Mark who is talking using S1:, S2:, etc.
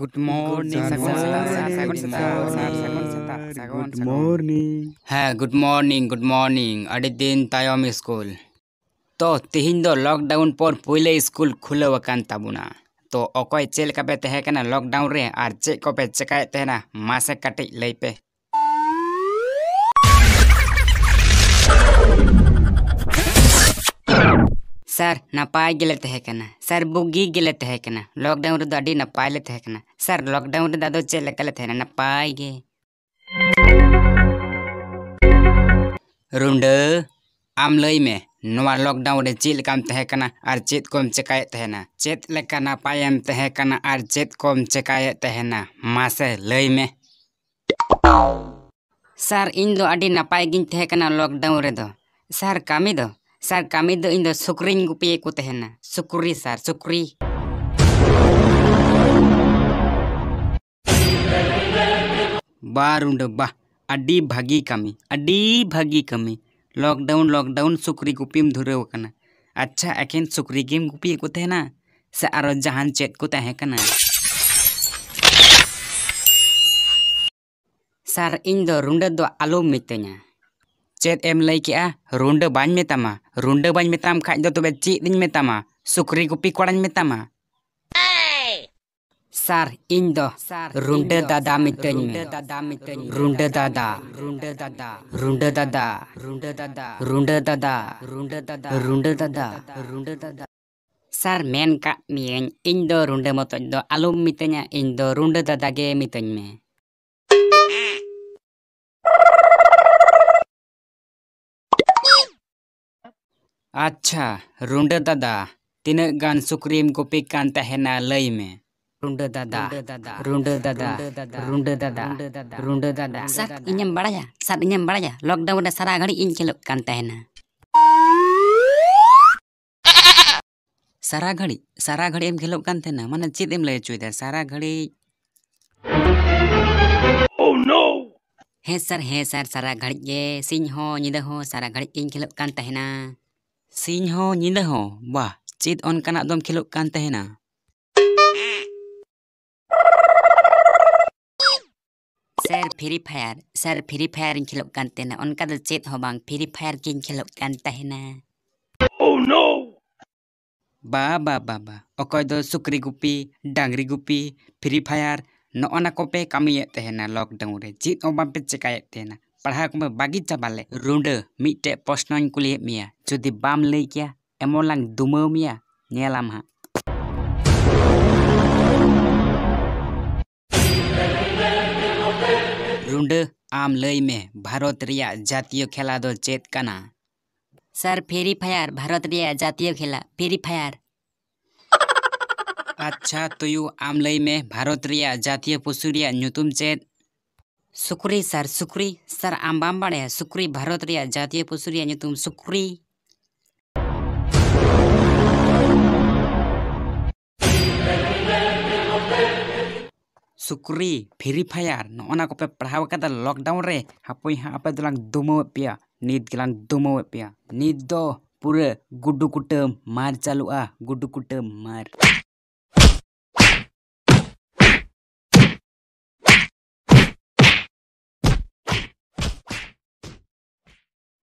S1: good morning good morning हाँ good morning good morning अड़ी दिन तायम स्कूल तो तेहन दो लॉकडाउन पर पहले स्कूल खुलव तो अकय चेल का पे तहकना लॉकडाउन रे और चेक को पे चेकाय तहना मासे कटी लई पे सर ನಾ सर ಹೇಕನ लॉकडाउन ಬುಗ್ಗಿಗೆಲತ್ತೆ नपाय ಲಾಕ್ಡೌನ್ದು ಅಡಿ ನಾ ಪಾಯ್ಲತ್ತೆ ಹೇಕನ ಸರ್ ಲಾಕ್ಡೌನ್ದು ಅದು ಚೆಲ್ಲಕಲತ್ತೆ ನನ್ನ ಪಾಯ್ಗೆ लॉकडाउन चेक तहकना और चेत कोम चेकाय तहना चेत नपायम तहकना और चेत कोम चेकाय तहना मासे लई में सर इन दो अडी नपाय गिन तहकना लॉकडाउन रे दो सर कामी दो ᱥᱟᱨ ᱠᱟᱹᱢᱤ ᱫᱚ ᱤᱧ ᱫᱚ ᱥᱩᱠᱨᱤᱧ ᱜᱩᱯᱤᱭᱮᱫ ᱠᱚ ᱛᱟᱦᱮᱱᱟ ᱥᱩᱠᱨᱤ ᱥᱟᱨ ᱥᱩᱠᱨᱤ ᱵᱟᱨᱩᱱᱰ ᱵᱟ ᱟᱹᱰᱤ ᱵᱷᱟᱹᱜᱤ ᱠᱟᱹᱢᱤ ᱟᱹᱰᱤ ᱵᱷᱟᱹᱜᱤ ᱠᱟᱹᱢᱤ ᱞᱚᱠᱰᱟᱣᱩᱱ ᱞᱚᱠᱰᱟᱣᱩᱱ ᱥᱩᱠᱨᱤ ᱜᱩᱯᱤᱢ ᱫᱷᱩᱨᱟᱹᱣ ᱟᱠᱟᱱᱟ ᱟᱪᱪᱷᱟ ᱮᱠᱮᱱ ᱥᱩᱠᱨᱤ ᱜᱮᱢ ᱜᱩᱯᱤᱭᱮᱫ ᱠᱚ ᱛᱟᱦᱮᱱᱟ ᱥᱮ ᱟᱨᱚ ᱡᱟᱦᱟᱱ ᱪᱮᱫ ᱠᱚ ᱛᱟᱦᱮᱸ ᱠᱟᱱᱟ ᱥᱟᱨ ᱤᱧ ᱫᱚ ᱨᱩᱸᱰᱟᱹ ᱫᱚ ᱟᱞᱚᱢ ᱢᱤᱛᱟᱹᱧᱟ ced em lagi ah ronde banj metama ronde banj metam kah jatuh beci din metama sukri kupi koran metama Sar indo runda dada miten runda dada runda dada runda dada runda dada runda dada runda dada runda dada runda dada indo runda motondo alum mitenya indo runda dada ge mitenya ᱟᱪᱪᱷᱟ ᱨᱩᱸᱰᱟᱹ ᱫᱟᱫᱟ ᱛᱤᱱᱟᱹᱜ ᱜᱟᱱ ᱥᱩᱠᱨᱤᱢ ᱜᱩᱯᱤ ᱠᱟᱱ ᱛᱟᱦᱮᱱᱟ ᱞᱟᱹᱭ ᱢᱮ ᱨᱩᱸᱰᱟᱹ ᱫᱟᱫᱟ ᱨᱩᱸᱰᱟᱹ ᱫᱟᱫᱟ ᱨᱩᱸᱰᱟᱹ ᱫᱟᱫᱟ ᱨᱩᱸᱰᱟᱹ ᱫᱟᱫᱟ ᱥᱟᱨ ᱤᱧᱮᱢ ᱵᱟᱲᱟᱭᱟ ᱥᱟᱨ ᱤᱧᱮᱢ ᱵᱟᱲᱟᱭᱟ ᱞᱚᱠᱰᱟᱣᱩᱱ ᱨᱮ ᱥᱟᱨᱟ ᱜᱷᱟᱹᱲᱤᱡ ᱤᱧ ᱠᱷᱮᱞᱳᱜ ᱠᱟᱱ ᱛᱟᱦᱮᱱᱟ सारा घड़ी सारा घड़ी एम खेलोग कान थेना माने चेद एम लय चोयदा सारा घड़ी oh no hey sir hey sir सारा घड़ी गे सिंह हो निदा हो सारा घड़ी इन खेलोग कान तहना ᱥᱤᱧ ᱦᱚᱸ ᱧᱤᱫᱟᱹ ᱦᱚᱸ ᱵᱟᱦ ᱪᱮᱫ ᱚᱱᱠᱟᱱᱟᱜ ᱫᱚᱢ ᱠᱷᱮᱞᱳᱜ ᱠᱟᱱ ᱛᱟᱦᱮᱱᱟ ᱥᱟᱨ ᱯᱷᱨᱤ ᱯᱷᱟᱭᱟᱨ ᱥᱟᱨ ᱯᱷᱨᱤ ᱯᱷᱟᱭᱟᱨᱤᱧ ᱠᱷᱮᱞᱳᱜ ᱠᱟᱱ ᱛᱟᱦᱮᱱᱟ ᱚᱱᱠᱟ ᱫᱚ ᱪᱮᱫ ᱦᱚᱸ ᱵᱟᱝ ᱯᱷᱨᱤ ᱯᱷᱟᱭᱟᱨ ᱜᱤᱧ ᱠᱷᱮᱞᱳᱜ ᱠᱟᱱ ᱛᱟᱦᱮᱱᱟ ᱵᱟ ᱵᱟ ᱵᱟ ᱵᱟ ᱚᱠᱚᱭ ᱫᱚ ᱥᱩᱠᱨᱤ ᱜᱩᱯᱤ ᱰᱟᱝᱨᱤ ᱜᱩᱯᱤ ᱯᱷᱨᱤ ᱯᱷᱟᱭᱟᱨ ᱱᱚᱜᱼᱚ ᱱᱟ ᱠᱚᱯᱮ ᱠᱟᱹᱢᱤᱭᱮᱫ ᱛᱟᱦᱮᱱᱟ ᱞᱚᱠᱰᱟᱣᱩᱱ ᱨᱮ ᱪᱮᱫ ᱦᱚᱸ ᱵᱟᱝᱯᱮ ᱪᱮᱠᱟᱭᱮᱫ ᱛᱟᱦᱮᱱᱟ ᱯᱟᱲᱦᱟᱣ ᱠᱚᱢᱮ ᱵᱟᱹᱜᱤ ᱪᱟᱵᱟᱞᱮ ᱨᱩᱸᱰᱟᱹ ᱢᱤᱫᱴᱮᱡ ᱯᱨᱚᱥᱱᱚᱧ ᱠᱩᱞᱤᱭᱮᱫ ᱢᱮᱭᱟ ᱡᱩᱫᱤ ᱵᱟᱢ ᱞᱟᱹᱭ ᱠᱮᱭᱟ ᱮᱢᱚᱱ ᱞᱟᱝ ᱫᱩᱢᱟᱹᱣ ᱢᱮᱭᱟ ᱧᱮᱞᱟᱢ ᱦᱟᱸᱜ ᱨᱩᱸᱰᱟᱹ ᱟᱢ ᱞᱟᱹᱭ ᱢᱮ ᱵᱷᱟᱨᱚᱛ ᱨᱮᱭᱟᱜ ᱡᱟᱹᱛᱤᱭᱚ ᱠᱷᱮᱞᱟ ᱫᱚ ᱪᱮᱫ ᱠᱟᱱᱟ ᱥᱟᱨ ᱯᱷᱮᱨᱤ ᱯᱷᱟᱭᱟᱨ ᱵᱷᱟᱨᱚᱛ ᱨᱮᱭᱟᱜ ᱡᱟᱹᱛᱤᱭᱚ ᱠᱷᱮᱞᱟ ᱯᱷᱮᱨᱤ ᱯᱷᱟᱭᱟᱨ ᱟᱪᱪᱷᱟ ᱛᱩᱭᱩ ᱟᱢ ᱞᱟᱹᱭ ᱢᱮ ᱵᱷᱟᱨᱚᱛ ᱨᱮᱭᱟᱜ ᱡᱟᱹᱛᱤᱭᱚ ᱯᱚᱥᱩ ᱨᱮᱭᱟᱜ ᱧᱩᱛᱩم ᱪᱮᱫ ᱥᱩᱠᱨᱤ ᱥᱟᱨ ᱥᱩᱠᱨᱤ ᱥᱟᱨ ᱟᱢ ᱵᱟᱢ ᱵᱟᱲᱟᱭᱟ ᱥᱩᱠᱨᱤ ᱵᱷᱟᱨᱚᱛ ᱨᱮᱭᱟᱜ ᱡᱟᱹᱛᱤᱭᱚ ᱯᱚᱥᱩ ᱨᱮᱭᱟᱜ ᱧᱩᱛᱩᱢ ᱥᱩᱠᱨᱤ सुक्री फ्री फायर नोना को पे पढ़ा लॉकडाउन हाँ आपे दलां दुमवे पे नीत गलां दुमवे पे नीत दो पूरे गुडुकुटम मार चालू आ गुडुकुटम मार